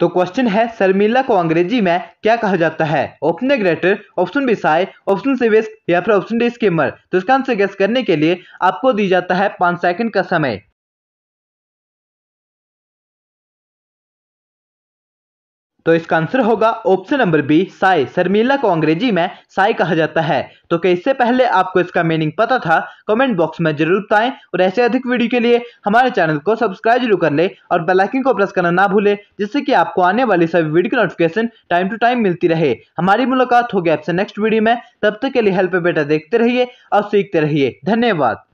तो क्वेश्चन है शर्मिला को अंग्रेजी में क्या कहा जाता है option A grater option B साय ऑप्शन सी विस्क या फिर ऑप्शन डी स्कीमर तो इसका आंसर गैस करने के लिए आपको दी जाता है पाँच सेकंड का समय तो इसका आंसर होगा ऑप्शन नंबर बी साई शर्मिला को अंग्रेजी में साय कहा जाता है तो क्या इससे पहले आपको इसका मीनिंग पता था कमेंट बॉक्स में जरूर बताएं और ऐसे अधिक वीडियो के लिए हमारे चैनल को सब्सक्राइब जरूर कर ले और बेलाइकिन को प्रेस करना ना भूले जिससे कि आपको आने वाली सभी वीडियो की नोटिफिकेशन टाइम टू टाइम मिलती रहे हमारी मुलाकात होगी आपसे नेक्स्ट वीडियो में तब तक के लिए हेल्प बेटा देखते रहिए और सीखते रहिए धन्यवाद